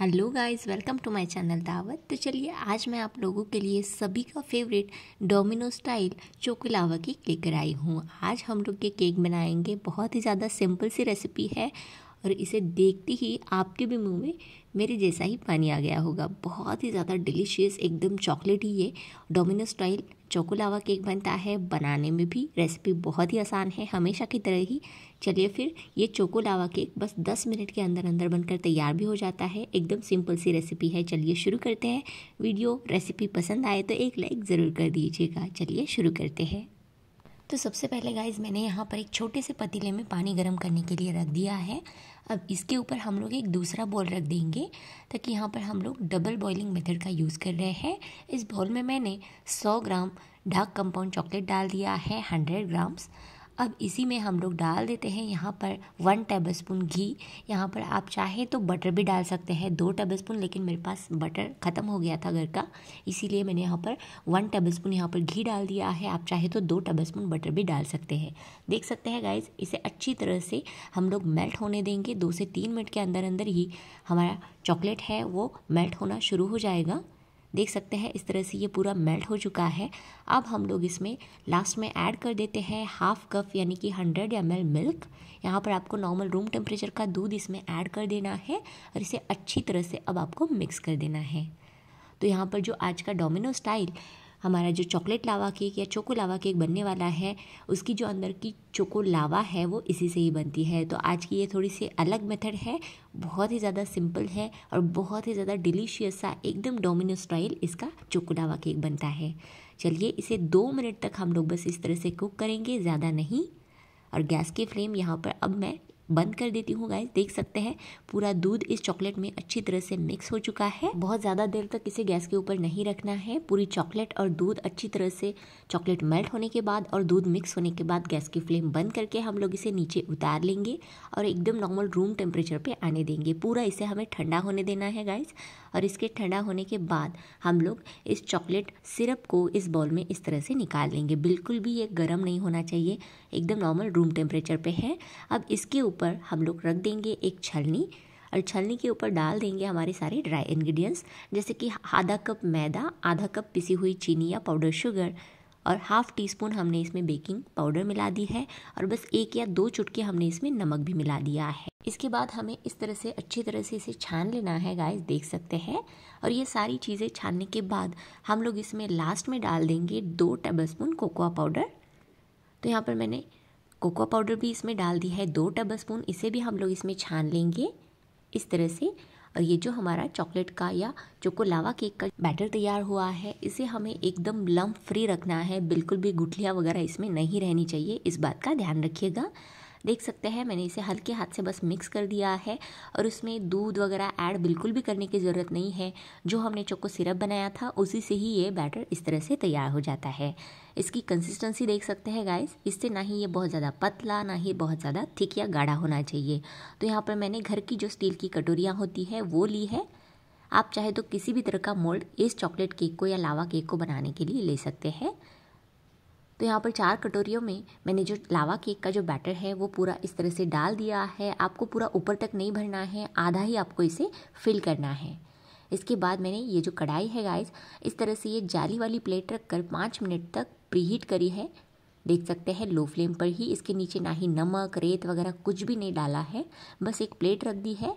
hello guys welcome to my channel Dawat तो चलिए आज मैं आप लोगों के लिए सभी का फेवरेट डोमिनो स्टाइल चोकलावा की केक आई हूँ आज हम लोग ये केक बनाएंगे बहुत ही ज़्यादा सिंपल सी रेसिपी है और इसे देखते ही आपके भी मुंह में मेरे जैसा ही पानी आ गया होगा बहुत ही ज़्यादा डिलीशियस एकदम चॉकलेट ही ये डोमिनो स्टाइल चोकोलावा केक बनता है बनाने में भी रेसिपी बहुत ही आसान है हमेशा की तरह ही चलिए फिर ये चोकोलावा केक बस 10 मिनट के अंदर अंदर बनकर तैयार भी हो जाता है एकदम सिंपल सी रेसिपी है चलिए शुरू करते हैं वीडियो रेसिपी पसंद आए तो एक लाइक ज़रूर कर दीजिएगा चलिए शुरू करते हैं तो सबसे पहले गाइज मैंने यहाँ पर एक छोटे से पतीले में पानी गर्म करने के लिए रख दिया है अब इसके ऊपर हम लोग एक दूसरा बॉल रख देंगे ताकि यहाँ पर हम लोग डबल बॉइलिंग मेथड का यूज़ कर रहे हैं इस बॉल में मैंने 100 ग्राम डार्क कंपाउंड चॉकलेट डाल दिया है 100 ग्राम्स अब इसी में हम लोग डाल देते हैं यहाँ पर वन टेबलस्पून घी यहाँ पर आप चाहें तो बटर भी डाल सकते हैं दो टेबलस्पून लेकिन मेरे पास बटर ख़त्म हो गया था घर का इसीलिए मैंने यहाँ पर वन टेबलस्पून यहाँ पर घी डाल दिया है आप चाहे तो दो टेबलस्पून बटर भी डाल सकते हैं देख सकते हैं गाइज इसे अच्छी तरह से हम लोग मेल्ट होने देंगे दो से तीन मिनट के अंदर अंदर ही हमारा चॉकलेट है वो मेल्ट होना शुरू हो जाएगा देख सकते हैं इस तरह से ये पूरा मेल्ट हो चुका है अब हम लोग इसमें लास्ट में ऐड कर देते हैं हाफ कप यानी कि हंड्रेड एम मिल्क यहाँ पर आपको नॉर्मल रूम टेम्परेचर का दूध इसमें ऐड कर देना है और इसे अच्छी तरह से अब आपको मिक्स कर देना है तो यहाँ पर जो आज का डोमिनो स्टाइल हमारा जो चॉकलेट लावा केक या चोको लावा केक बनने वाला है उसकी जो अंदर की चोको लावा है वो इसी से ही बनती है तो आज की ये थोड़ी सी अलग मेथड है बहुत ही ज़्यादा सिंपल है और बहुत ही ज़्यादा डिलीशियस सा एकदम डोमिनो स्टाइल इसका चोको लावा केक बनता है चलिए इसे दो मिनट तक हम लोग बस इस तरह से कुक करेंगे ज़्यादा नहीं और गैस की फ्लेम यहाँ पर अब मैं बंद कर देती हूँ गाइस देख सकते हैं पूरा दूध इस चॉकलेट में अच्छी तरह से मिक्स हो चुका है बहुत ज़्यादा देर तक इसे गैस के ऊपर नहीं रखना है पूरी चॉकलेट और दूध अच्छी तरह से चॉकलेट मेल्ट होने के बाद और दूध मिक्स होने के बाद गैस की फ्लेम बंद करके हम लोग इसे नीचे उतार लेंगे और एकदम नॉर्मल रूम टेम्परेचर पर आने देंगे पूरा इसे हमें ठंडा होने देना है गाइस और इसके ठंडा होने के बाद हम लोग इस चॉकलेट सिरप को इस बॉल में इस तरह से निकाल लेंगे बिल्कुल भी ये गर्म नहीं होना चाहिए एकदम नॉर्मल रूम टेम्परेचर पे है अब इसके ऊपर हम लोग रख देंगे एक छलनी और छलनी के ऊपर डाल देंगे हमारे सारे ड्राई इंग्रेडिएंट्स जैसे कि आधा कप मैदा आधा कप पिसी हुई चीनी या पाउडर शुगर और हाफ़ टी स्पून हमने इसमें बेकिंग पाउडर मिला दी है और बस एक या दो चुटके हमने इसमें नमक भी मिला दिया है इसके बाद हमें इस तरह से अच्छी तरह से इसे छान लेना है गाइस देख सकते हैं और ये सारी चीज़ें छानने के बाद हम लोग इसमें लास्ट में डाल देंगे दो टेबल स्पून कोकोआ पाउडर तो यहाँ पर मैंने कोकोआ पाउडर भी इसमें डाल दी है दो टेबल स्पून इसे भी हम लोग इसमें छान लेंगे इस तरह से और ये जो हमारा चॉकलेट का या चोको लावा केक का बैटर तैयार हुआ है इसे हमें एकदम लम्ब फ्री रखना है बिल्कुल भी गुठलियाँ वगैरह इसमें नहीं रहनी चाहिए इस बात का ध्यान रखिएगा देख सकते हैं मैंने इसे हल्के हाथ से बस मिक्स कर दिया है और उसमें दूध वगैरह ऐड बिल्कुल भी करने की ज़रूरत नहीं है जो हमने चोको सिरप बनाया था उसी से ही ये बैटर इस तरह से तैयार हो जाता है इसकी कंसिस्टेंसी देख सकते हैं गाइस इससे ना ही ये बहुत ज़्यादा पतला ना ही बहुत ज़्यादा थिक या गाढ़ा होना चाहिए तो यहाँ पर मैंने घर की जो स्टील की कटोरियाँ होती है वो ली है आप चाहे तो किसी भी तरह का मोल्ड इस चॉकलेट केक को या लावा केक को बनाने के लिए ले सकते हैं तो यहाँ पर चार कटोरियों में मैंने जो लावा केक का जो बैटर है वो पूरा इस तरह से डाल दिया है आपको पूरा ऊपर तक नहीं भरना है आधा ही आपको इसे फिल करना है इसके बाद मैंने ये जो कढ़ाई है गाइस इस तरह से ये जाली वाली प्लेट रख कर पाँच मिनट तक प्रीहीट करी है देख सकते हैं लो फ्लेम पर ही इसके नीचे ना ही नमक रेत वगैरह कुछ भी नहीं डाला है बस एक प्लेट रख दी है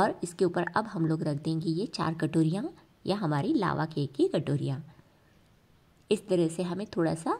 और इसके ऊपर अब हम लोग रख देंगे ये चार कटोरियाँ या हमारी लावा केक की कटोरियाँ इस तरह से हमें थोड़ा सा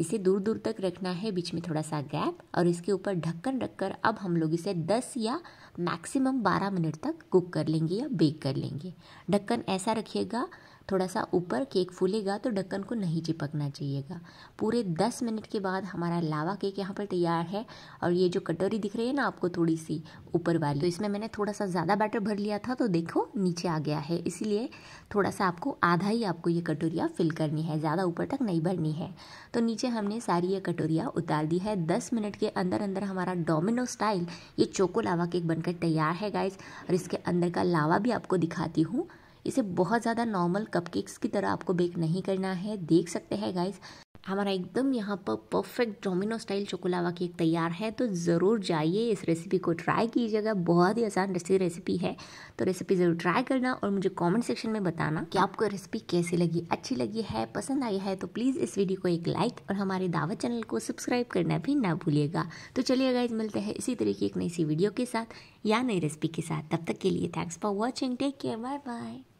इसे दूर दूर तक रखना है बीच में थोड़ा सा गैप और इसके ऊपर ढक्कन रखकर अब हम लोग इसे 10 या मैक्सिमम 12 मिनट तक कुक कर लेंगे या बेक कर लेंगे ढक्कन ऐसा रखिएगा थोड़ा सा ऊपर केक फूलेगा तो ढक्कन को नहीं चिपकना चाहिएगा पूरे दस मिनट के बाद हमारा लावा केक यहाँ पर तैयार है और ये जो कटोरी दिख रही है ना आपको थोड़ी सी ऊपर वाली तो इसमें मैंने थोड़ा सा ज़्यादा बैटर भर लिया था तो देखो नीचे आ गया है इसीलिए थोड़ा सा आपको आधा ही आपको ये कटोरिया फिल करनी है ज़्यादा ऊपर तक नहीं भरनी है तो नीचे हमने सारी ये कटोरिया उतार दी है दस मिनट के अंदर अंदर हमारा डोमिनो स्टाइल ये चोको लावा केक बनकर तैयार है गाइज और इसके अंदर का लावा भी आपको दिखाती हूँ इसे बहुत ज़्यादा नॉर्मल कपकेक्स की तरह आपको बेक नहीं करना है देख सकते हैं गाइस हमारा एकदम यहाँ पर perfect Domino style choco lava cake तैयार है तो ज़रूर जाइए इस रेसिपी को ट्राई कीजिएगा बहुत ही आसान रेसिपी है तो रेसिपी ज़रूर ट्राई करना और मुझे कमेंट सेक्शन में बताना कि आपको रेसिपी कैसी लगी अच्छी लगी है पसंद आई है तो प्लीज़ इस वीडियो को एक लाइक और हमारे दावत चैनल को सब्सक्राइब करना भी ना भूलिएगा तो चलिए गाइज मिलते हैं इसी तरीके एक नई सी वीडियो के साथ या नई रेसिपी के साथ तब तक के लिए thanks for watching take care bye bye